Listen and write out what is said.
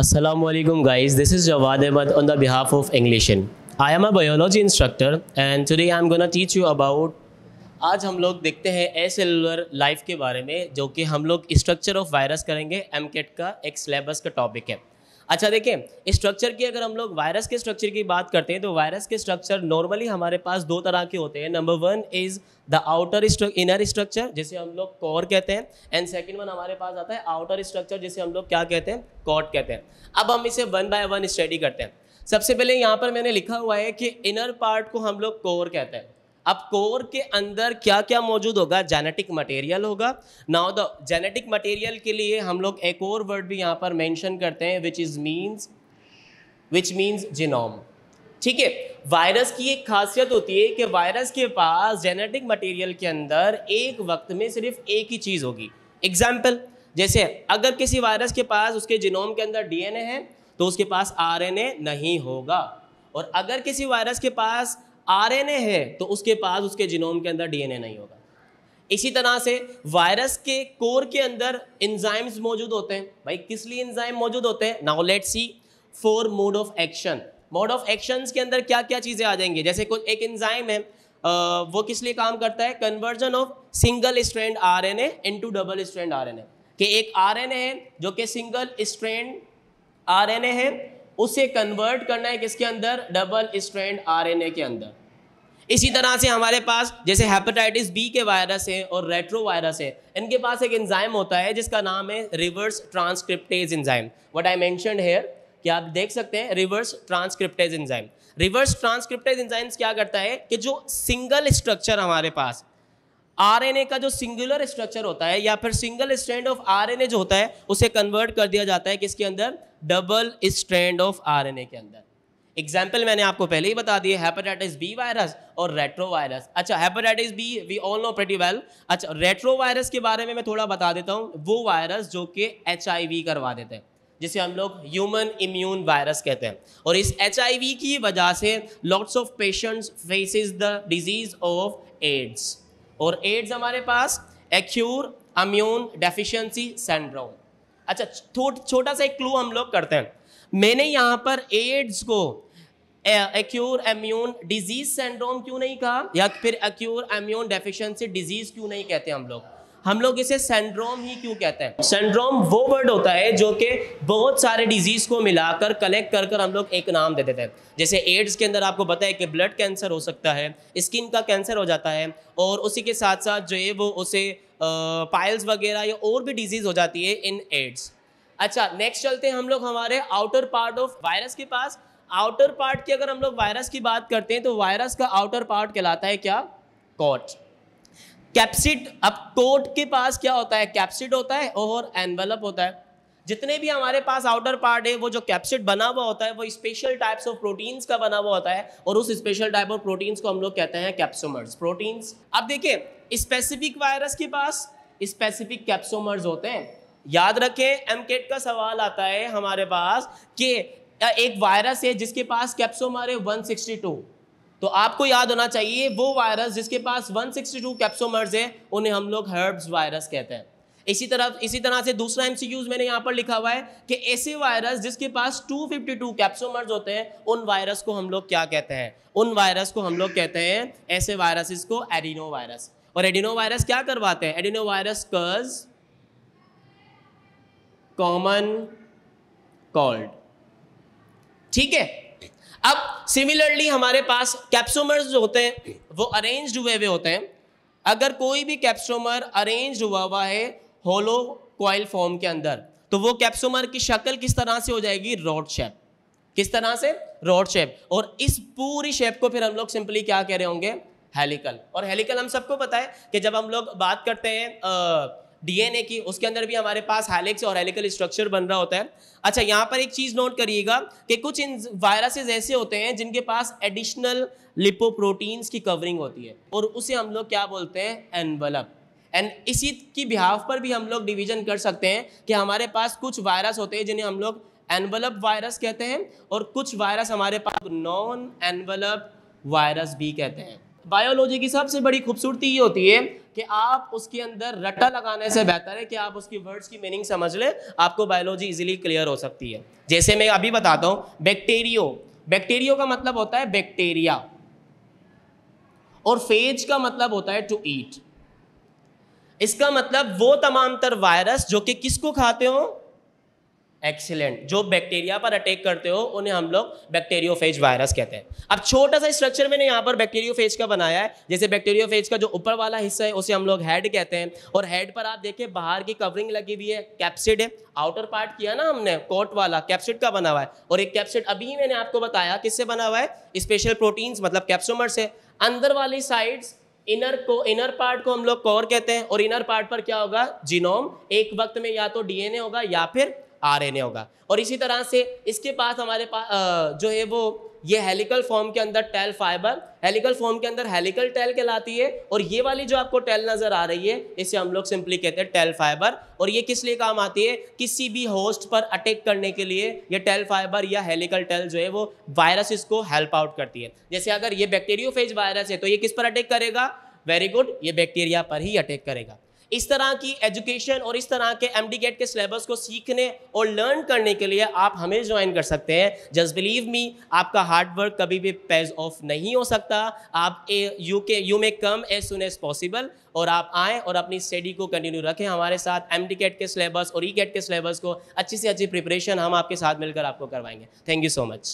Assalamu alaikum guys, this is Jawad Ahmed on the behalf of Englishian I am a biology instructor and today I am to teach you about आज हम लोग देखते हैं ए cellular life के बारे में जो कि हम लोग स्ट्रक्चर ऑफ वायरस करेंगे एम का एक सिलेबस का टॉपिक है अच्छा देखें स्ट्रक्चर की अगर हम लोग वायरस के स्ट्रक्चर की बात करते हैं तो वायरस के स्ट्रक्चर नॉर्मली हमारे पास दो तरह के होते हैं number one is the outer inner structure जिसे हम लोग कोर कहते हैं एंड सेकेंड वन हमारे पास आता है आउटर स्ट्रक्चर जिसे हम लोग क्या कहते हैं कॉट कहते हैं अब हम इसे वन बाय वन स्टडी करते हैं सबसे पहले यहाँ पर मैंने लिखा हुआ है कि इनर पार्ट को हम लोग कोर कहते हैं अब कोर के अंदर क्या क्या मौजूद होगा जेनेटिक मटेरियल होगा नाउ द जेनेटिक मटेरियल के लिए हम लोग एक और वर्ड भी यहाँ पर मेंशन करते हैं which is means which means genome ठीक है वायरस की एक खासियत होती है कि वायरस के पास जेनेटिक मटेरियल के अंदर एक वक्त में सिर्फ एक ही चीज़ होगी एग्जाम्पल जैसे अगर किसी वायरस के पास उसके जिनोम के अंदर डीएनए है तो उसके पास आरएनए नहीं होगा और अगर किसी वायरस के पास आरएनए है तो उसके पास उसके जिनोम के अंदर डीएनए नहीं होगा इसी तरह से वायरस के कोर के अंदर इंजाइम्स मौजूद होते हैं भाई किस लिए इंजाइम मौजूद होते हैं now let see for mode of action mode of action के अंदर क्या क्या चीज़ें आ जाएंगी जैसे कुछ एक इंजाइम है आ, वो किस लिए काम करता है conversion of single strand RNA into double strand RNA कि एक आरएनए है जो कि सिंगल स्ट्रैंड आरएनए है उसे कन्वर्ट करना है किसके अंदर डबल स्ट्रैंड आरएनए के अंदर इसी तरह से हमारे पास जैसे हेपेटाइटिस बी के वायरस हैं और रेट्रो वायरस है इनके पास एक एंजाइम होता है जिसका नाम है reverse transcriptase enzyme what I mention here कि आप देख सकते हैं reverse transcriptase enzyme reverse transcriptase enzyme क्या करता है कि जो सिंगल स्ट्रक्चर हमारे पास आर का जो सिंगुलर स्ट्रक्चर होता है या फिर सिंगल स्ट्रैंड ऑफ आर जो होता है उसे कन्वर्ट कर दिया जाता है किसके अंदर डबल स्ट्रैंड ऑफ आर के अंदर एग्जाम्पल मैंने आपको पहले ही बता दिया हेपेटाइटिस बी वायरस और रेट्रो वायरस अच्छा hepatitis B we all know pretty well अच्छा रेट्रो वायरस के बारे में मैं थोड़ा बता देता हूँ वो वायरस जो कि एच करवा देते हैं जिसे हम लोग ह्यूमन इम्यून वायरस कहते हैं और इस एच की वजह से lots of patients faces the disease of AIDS और एड्स हमारे पास एक्यूर अम्यून डेफिशिएंसी सेंड्रोम अच्छा छोटा सा एक क्लू हम लोग करते हैं मैंने यहाँ पर एड्स को एक्यूर एम्यून डिजीज सेंड्रोम क्यों नहीं कहा या फिर एक्यूर एम्यून डेफिशिएंसी डिजीज क्यों नहीं कहते हम लोग हम लोग इसे सेंड्रोम ही क्यों कहते हैं सेंड्रोम वो वर्ड होता है जो कि बहुत सारे डिजीज को मिलाकर कलेक्ट कर कर हम लोग एक नाम दे देते हैं जैसे एड्स के अंदर आपको पता है कि ब्लड कैंसर हो सकता है स्किन का कैंसर हो जाता है और उसी के साथ साथ जो है वो उसे पाइल्स वगैरह या और भी डिजीज हो जाती है इन एड्स अच्छा नेक्स्ट चलते हैं हम लोग हमारे आउटर पार्ट ऑफ वायरस के पास आउटर पार्ट की अगर हम लोग वायरस की बात करते हैं तो वायरस का आउटर पार्ट कहलाता है क्या कोट कैप्सिड अब कोट के पास क्या होता है कैप्सिड होता है और एनवेलप होता है जितने भी हमारे पास आउटर पार्ट है वो जो कैप्सिड बना हुआ होता है वो स्पेशल टाइप्स ऑफ प्रोटीन्स का बना हुआ होता है और उस स्पेशल टाइप ऑफ प्रोटीन्स को हम लोग कहते हैं कैप्सोमर्स प्रोटीन्स अब देखिए स्पेसिफिक वायरस के पास स्पेसिफिक कैप्सोमर्स होते हैं याद रखें एमकेट का सवाल आता है हमारे पास कि एक वायरस है जिसके पास कैप्सोमर है 162 तो आपको याद होना चाहिए वो वायरस जिसके पास 162 कैप्सोमर्स है उन्हें हम लोग हर्ब्स वायरस कहते हैं इसी तरह इसी तरह से दूसरा एमसीक्यूज मैंने यहाँ पर लिखा हुआ है कि ऐसे वायरस जिसके पास 252 कैप्सोमर्स होते हैं उन वायरस को हम लोग क्या कहते हैं उन वायरस को हम लोग कहते हैं ऐसे वायरसेस को एडिनो वायरस और एडिनो वायरस क्या करवाते हैं adeno virus causes common cold ठीक है अब सिमिलरली हमारे पास कैप्सोमर्स जो होते हैं वो अरेंज हुए हुए होते हैं अगर कोई भी कैप्सोमर अरेंज हुआ हुआ है होलो क्वाइल फॉर्म के अंदर तो वो कैप्सोमर की शक्ल किस तरह से हो जाएगी रॉड शेप किस तरह से रॉड शेप और इस पूरी शेप को फिर हम लोग सिंपली क्या कह रहे होंगे हेलिकल और हेलिकल हम सबको पता है कि जब हम लोग बात करते हैं आ, डीएनए की उसके अंदर भी हमारे पास हैलिक्स और हेलिकल स्ट्रक्चर बन रहा होता है अच्छा यहाँ पर एक चीज़ नोट करिएगा कि कुछ इन वायरसेस ऐसे होते हैं जिनके पास एडिशनल लिपोप्रोटीन्स की कवरिंग होती है और उसे हम लोग क्या बोलते हैं एनवलप एंड इसी की बिहाव पर भी हम लोग डिवीजन कर सकते हैं कि हमारे पास कुछ वायरस होते हैं जिन्हें हम लोग एनवलप वायरस कहते हैं और कुछ वायरस हमारे पास नॉन एनवलप वायरस भी कहते हैं बायोलॉजी की सबसे बड़ी खूबसूरती ये होती है कि आप उसके अंदर रट्टा लगाने से बेहतर है कि आप उसकी वर्ड्स की मीनिंग समझ लें आपको बायोलॉजी इजीली क्लियर हो सकती है जैसे मैं अभी बताता हूँ बैक्टीरियो बैक्टीरियो का मतलब होता है बैक्टीरिया और फेज का मतलब होता है टू ईट इसका मतलब वो तमाम तर वायरस जो कि किसको खाते हो एक्सीलेंट जो बैक्टीरिया पर अटैक करते हो उन्हें हम लोग बैक्टीरियोफेज वायरस कहते हैं अब छोटा सा स्ट्रक्चर मैंने यहाँ पर बैक्टीरियोफेज का बनाया है जैसे बैक्टीरियोफेज का जो ऊपर वाला हिस्सा है उसे हम लोग हेड कहते हैं और हेड पर आप देखिए बाहर की कवरिंग लगी हुई है कैप्सिड है आउटर पार्ट किया ना हमने कोट वाला कैप्सिड का बना हुआ है और एक कैप्सिड अभी मैंने आपको बताया किससे बना हुआ है स्पेशल प्रोटीन्स मतलब कैप्सोमर से अंदर वाली साइड्स इनर को इनर पार्ट को हम लोग कोर कहते हैं और इनर पार्ट पर क्या होगा जीनोम एक वक्त में या तो डीएनए होगा या फिर आरएनए होगा और इसी तरह से इसके पास हमारे पास जो है वो ये हेलिकल फॉर्म के अंदर टेल फाइबर हेलिकल फॉर्म के अंदर हेलिकल टेल कहलाती है और ये वाली जो आपको टेल नज़र आ रही है इसे हम लोग सिंपली कहते हैं टेल फाइबर और ये किस लिए काम आती है किसी भी होस्ट पर अटैक करने के लिए ये टेल फाइबर या हेलिकल टेल जो है वो वायरस इसको हेल्प आउट करती है जैसे अगर ये बैक्टीरियोफेज वायरस है तो ये किस पर अटैक करेगा वेरी गुड ये बैक्टीरिया पर ही अटैक करेगा इस तरह की एजुकेशन और इस तरह के एम डी गेट के सिलेबस को सीखने और लर्न करने के लिए आप हमें ज्वाइन कर सकते हैं जस्ट बिलीव मी आपका हार्ड वर्क कभी भी पेज ऑफ नहीं हो सकता आप ए यू के यू में come as soon as possible और आप आएँ और अपनी स्टडी को कंटिन्यू रखें हमारे साथ एम डी गेट के सिलेबस और ई e गेट e के सिलेबस को अच्छी से अच्छी प्रिपरेशन हम आपके साथ मिलकर आपको करवाएंगे थैंक यू सो मच